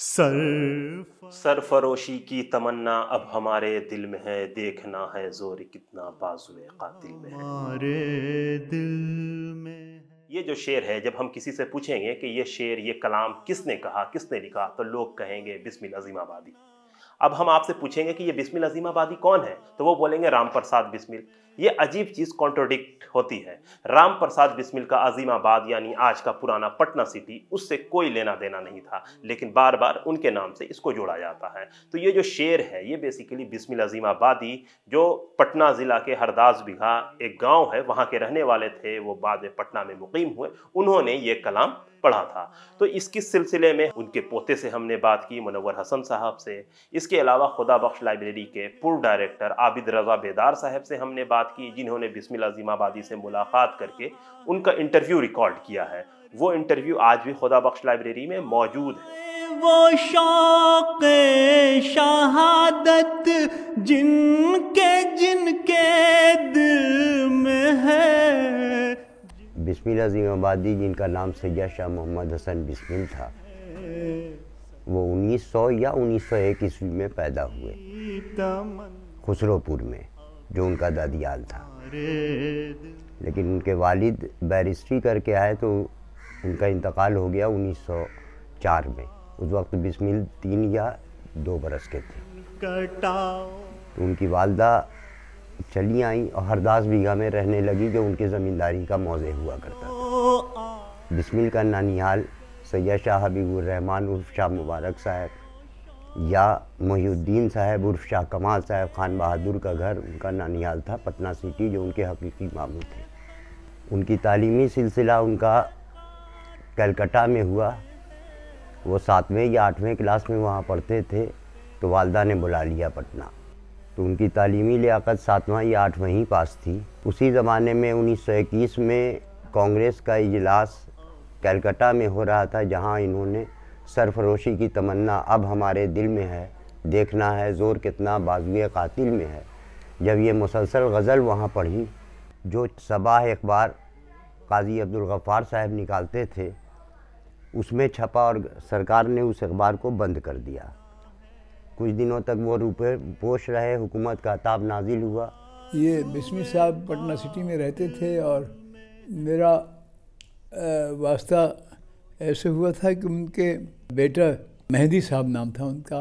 sir सरफरोशी की तमन्ना अब हमारे दिल में है देखना है जोर कितना बाजुए कातिल में है हमारे दिल में ये जो शेर है जब हम किसी से पूछेंगे कि ये शेर ये कलाम किसने कहा किसने लिखा तो लोग कहेंगे बिस्मिल अजीमाबादी अब हम आपसे पूछेंगे कि ये बिस्मिल अजीमाबादी कौन है तो वो बोलेंगे राम प्रसाद बिस्मिल ये अजीब चीज़ कॉन्ट्रोडिक्ट होती है राम प्रसाद बिस्मिल का अजीमाबाद यानी आज का पुराना पटना सिटी उससे कोई लेना देना नहीं था लेकिन बार बार उनके नाम से इसको जोड़ा जाता है तो ये जो शेर है ये बेसिकली बिस्मिल अजीमाबादी जो पटना ज़िला के हरदास बिघा एक गांव है वहाँ के रहने वाले थे वो बाद में पटना में मुकीम हुए उन्होंने ये कलाम पढ़ा था तो इसकी सिलसिले में उनके पोते से हमने बात की मनवर हसन साहब से इसके इसके अलावा खुदा बख्श लाइब्रेरी के पूर्व डायरेक्टर आबिद रजा बेदार साहब से हमने बात की जिन्होंने बिस्मिल अजीम आबादी से मुलाकात करके उनका इंटरव्यू रिकॉर्ड किया है वो इंटरव्यू आज भी खुदा बख्श लाइब्रेरी में मौजूद है वो शौक शहादत जिनके जिनके दिल में है बिस्मिल अजीम आबादी जिनका नाम सैयद शाह मोहम्मद हसन बिस्मिल था वो 1900 या 1901 ईस्वी में पैदा हुए खुसरोपुर में जो उनका दादियाल था लेकिन उनके वालिद बैरिस्ट्री करके आए तो उनका इंतकाल हो गया 1904 में उस वक्त बिस्मिल तीन या दो बरस के थे तो उनकी वालदा चली आई और हरदास बीघा में रहने लगी जो उनके ज़मींदारी का मौजे हुआ करता था बिस्मिल का नानिहाल सैद शाह रहमान उर्फ शाह मुबारक साहब या मोहुद्दीन साहब उर्फ शाह कमाल साहब खान बहादुर का घर उनका नानियाल था पटना सिटी जो उनके हकीकी मामू थे उनकी तालीमी सिलसिला उनका कलकत्ता में हुआ वो सातवें या आठवें क्लास में वहाँ पढ़ते थे तो वालदा ने बुला लिया पटना तो उनकी तालीमी लियाकत सातवां या आठवां ही पास थी उसी ज़माने में उन्नीस सौ इक्कीस में कांग्रेस का इजलास कैलकटा में हो रहा था जहाँ इन्होंने सरफरोशी की तमन्ना अब हमारे दिल में है देखना है ज़ोर कितना बाजवी कातिल में है जब ये मुसलसल गज़ल वहाँ पढ़ी जो सबाह अखबार काजी अब्दुल गफ़ार साहब निकालते थे उसमें छपा और सरकार ने उस अखबार को बंद कर दिया कुछ दिनों तक वो रुपये पोष रहे हुकूमत का ताब नाजिल हुआ ये बिस्मी साहब पटना सिटी में रहते थे और मेरा वास्ता ऐसे हुआ था कि उनके बेटा मेहंदी साहब नाम था उनका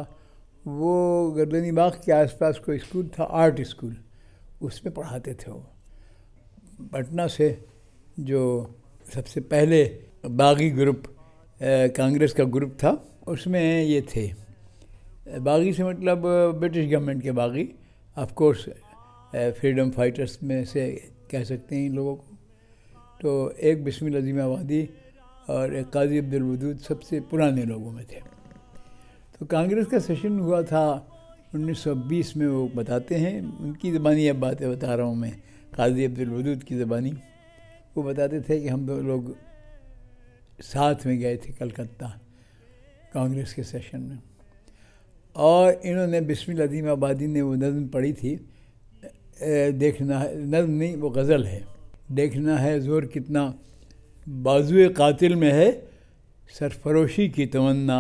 वो गर्दनी बाग के आसपास कोई स्कूल था आर्ट स्कूल उसमें पढ़ाते थे वो पटना से जो सबसे पहले बागी ग्रुप कांग्रेस का ग्रुप था उसमें ये थे बागी से मतलब ब्रिटिश गवर्नमेंट के बागी ऑफ कोर्स फ्रीडम फाइटर्स में से कह सकते हैं इन लोगों को तो एक बिस्मिल अजीम आबादी और एक काजी अब्दुलवदूद सबसे पुराने लोगों में थे तो कांग्रेस का सेशन हुआ था 1920 में वो बताते हैं उनकी ज़बानी अब बातें बता रहा हूँ मैं काजी अब्दुलवदूद की ज़बानी वो बताते थे कि हम दो लोग साथ में गए थे कलकत्ता कांग्रेस के सेशन में और इन्होंने बिस्मिल अजीम आबादी ने वो नज़म पढ़ी थी देखना नज़म नहीं वो गज़ल है देखना है ज़ोर कितना बाजुए कातिल में है सरफरोशी की तमन्ना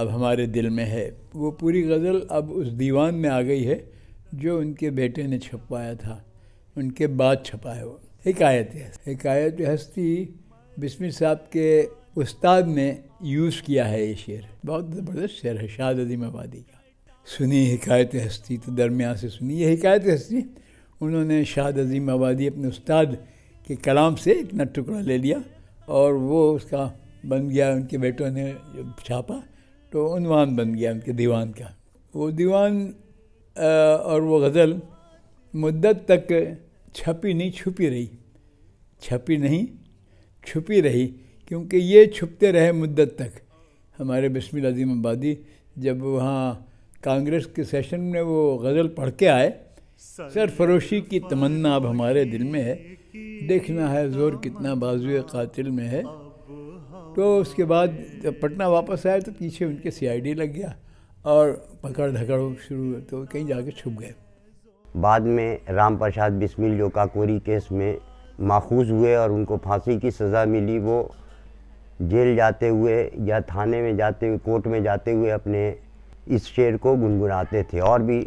अब हमारे दिल में है वो पूरी गज़ल अब उस दीवान में आ गई है जो उनके बेटे ने छपवाया था उनके बाद छपा है वो एक आयत है एक आयत हस्ती बिस्मिल साहब के उस्ताद ने यूज़ किया है ये शेर बहुत ज़बरदस्त शेर है शाद अदीम आबादी का सुनी हिकायत हस्ती तो दरमिया से सुनी ये हिकायत हस्ती उन्होंने शाद अजीम आबादी अपने उस्ताद के कलाम से इतना टुकड़ा ले लिया और वो उसका बन गया उनके बेटों ने जब छापा तो उनवान बन गया उनके दीवान का वो दीवान और वो गज़ल मुद्दत तक छपी नहीं छुपी रही छपी नहीं छुपी रही क्योंकि ये छुपते रहे मुद्दत तक हमारे बिस्मिल अजीम आबादी जब वहाँ कांग्रेस के सेशन में वो गज़ल पढ़ के आए सरफरोशी की तमन्ना अब हमारे दिल में है देखना है जोर कितना बाजु कातिल में है तो उसके बाद जब पटना वापस आए तो पीछे उनके सीआईडी लग गया और पकड़ धकड़ शुरू हुए तो कहीं जाके छुप गए बाद में राम प्रसाद बिस्मिल जो काकोरी केस में माखूज हुए और उनको फांसी की सज़ा मिली वो जेल जाते हुए या थाने में जाते हुए कोर्ट में जाते हुए अपने इस शेर को गुनगुनाते थे और भी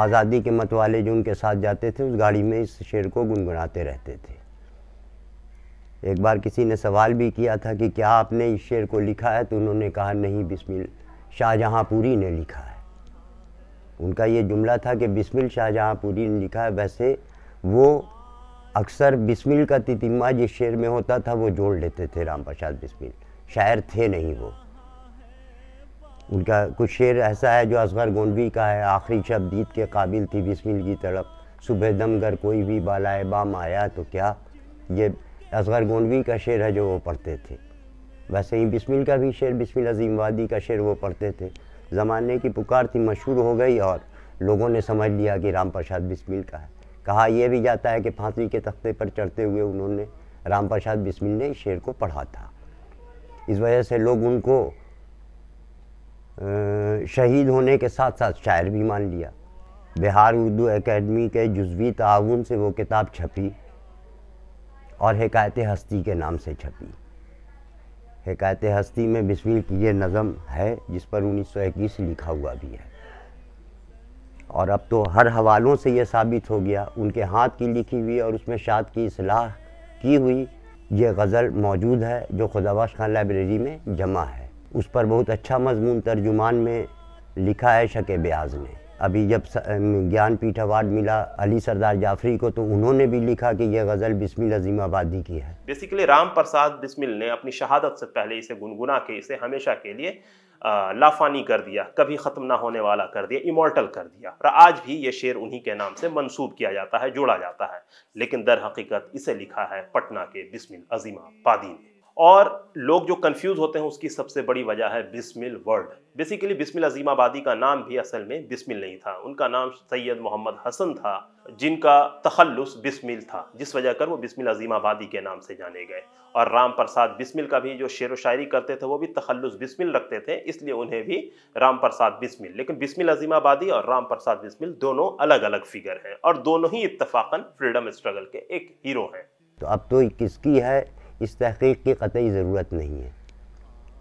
आज़ादी के मत वाले जो उनके साथ जाते थे उस गाड़ी में इस शेर को गुनगुनाते रहते थे एक बार किसी ने सवाल भी किया था कि क्या आपने इस शेर को लिखा है तो उन्होंने कहा नहीं बिस्मिल शाहजहाँपुरी ने लिखा है उनका ये जुमला था कि बिस्मिल शाहजहाँपुरी ने लिखा है वैसे वो अक्सर बिस्मिल का तितिमा जिस शेर में होता था वो जोड़ लेते थे राम प्रसाद बिस्मिल शायर थे नहीं वो उनका कुछ शेर ऐसा है जो असगर गोंडवी का है आखिरी शब्द दीद के काबिल थी बिस्मिल की तरफ सुबह दम गर कोई भी बालाए बाम आया तो क्या ये असगर गोंडवी का शेर है जो वो पढ़ते थे वैसे ही बिस्मिल का भी शेर बिस्मिल अजीम वादी का शेर वो पढ़ते थे ज़माने की पुकार थी मशहूर हो गई और लोगों ने समझ लिया कि राम प्रसाद बिस्मिल का है कहा यह भी जाता है कि फांसी के तख्ते पर चढ़ते हुए उन्होंने राम प्रसाद बिस्मिल ने शेर को पढ़ा था इस वजह से लोग उनको शहीद होने के साथ साथ शायर भी मान लिया बिहार उर्दू एकेडमी के जज्वी ताउन से वो किताब छपी और हकायत हस्ती के नाम से छपी हकायत हस्ती में बिस्मिल की ये नज़म है जिस पर 1921 लिखा हुआ भी है और अब तो हर हवालों से ये साबित हो गया उनके हाथ की लिखी हुई और उसमें शाद की असलाह की हुई ये गज़ल मौजूद है जो खुदाबाश खान लाइब्रेरी में जमा है उस पर बहुत अच्छा मजमून तर्जुमान में लिखा है शक ब्याज ने अभी जब ज्ञानपीठ अवार्ड मिला अली सरदार जाफरी को तो उन्होंने भी लिखा कि यह गज़ल बिस्मिल अजीम आबादी की है बेसिकली राम प्रसाद बिस्मिल ने अपनी शहादत से पहले इसे गुनगुना के इसे हमेशा के लिए लाफानी कर दिया कभी ख़त्म ना होने वाला कर दिया इमोर्टल कर दिया और आज भी ये शेर उन्हीं के नाम से मंसूब किया जाता है जोड़ा जाता है लेकिन दर हकीकत इसे लिखा है पटना के बिस्मिल अजीम आबादी ने और लोग जो कंफ्यूज होते हैं उसकी सबसे बड़ी वजह है Bismil word basically Bismil Azimabadi का नाम भी असल में बिस्मिल नहीं था उनका नाम सैयद मोहम्मद हसन था जिनका तखल्लुस बिस्मिल था जिस वजह कर वो बिस्मिल अजीम आबादी के नाम से जाने गए और राम प्रसाद बिस्मिल का भी जो शेर व शायरी करते थे वो भी तखल्लुस बिस्मिल रखते थे इसलिए उन्हें भी राम प्रसाद बिस्मिल लेकिन बिस्मिल अजीम आबादी और राम प्रसाद बिस्मिल दोनों अलग अलग फिगर हैं और दोनों ही इतफाक़न फ्रीडम स्ट्रगल के एक हीरो हैं तो अब तो किसकी है इस तहकीक की कतई ज़रूरत नहीं है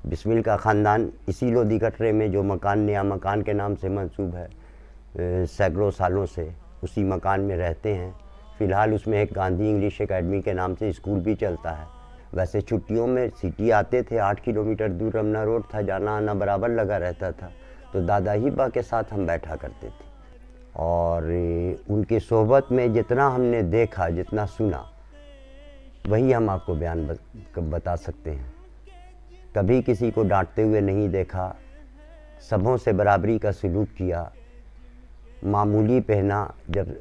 बिस्मिल का ख़ानदान इसी लोधी कटरे में जो मकान नया मकान के नाम से मंसूब है सैकड़ों सालों से उसी मकान में रहते हैं फ़िलहाल उसमें एक गांधी इंग्लिश एकेडमी के नाम से स्कूल भी चलता है वैसे छुट्टियों में सिटी आते थे आठ किलोमीटर दूर रमना रोड था जाना आना बराबर लगा रहता था तो दादा ही बा के साथ हम बैठा करते थे और उनकी सोहबत में जितना हमने देखा जितना सुना वही हम आपको बयान बता सकते हैं कभी किसी को डांटते हुए नहीं देखा सबों से बराबरी का सलूक किया मामूली पहना जब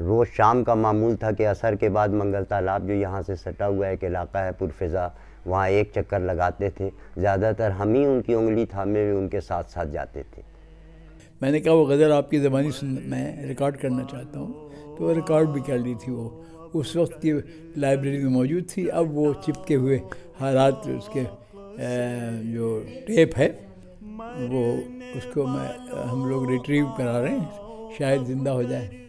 रोज़ शाम का मामूल था कि असर के बाद मंगल तालाब जो यहाँ से सटा हुआ एक इलाका है पुरफिज़ा वहाँ एक चक्कर लगाते थे ज़्यादातर हम ही उनकी उंगली थामे हुए उनके साथ साथ जाते थे मैंने कहा वो गज़ल आपकी ज़बानी सुन मैं रिकॉर्ड करना चाहता हूँ तो रिकॉर्ड भी कर ली थी वो उस वक्त की लाइब्रेरी में मौजूद थी अब वो चिपके हुए हालात उसके जो टेप है वो उसको मैं हम लोग रिट्रीव करा रहे हैं शायद ज़िंदा हो जाए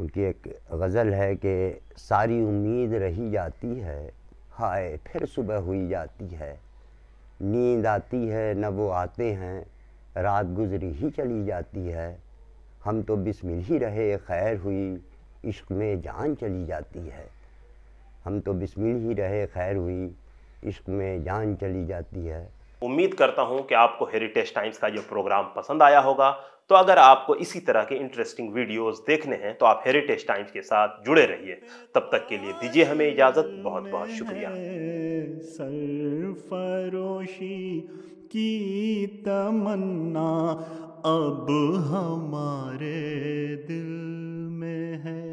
उनकी एक गज़ल है कि सारी उम्मीद रही जाती है हाय फिर सुबह हुई जाती है नींद आती है न वो आते हैं रात गुजरी ही चली जाती है हम तो बिस्मिल ही रहे खैर हुई इश्क में जान चली जाती है हम तो बिस्मिल ही रहे खैर हुई इश्क में जान चली जाती है उम्मीद करता हूं कि आपको हेरिटेज टाइम्स का यह प्रोग्राम पसंद आया होगा तो अगर आपको इसी तरह के इंटरेस्टिंग वीडियोस देखने हैं तो आप हेरिटेज टाइम्स के साथ जुड़े रहिए तब तक के लिए दीजिए हमें इजाज़त बहुत बहुत शुक्रिया सरफरोशी की तमन्ना अब हमारे दिल में है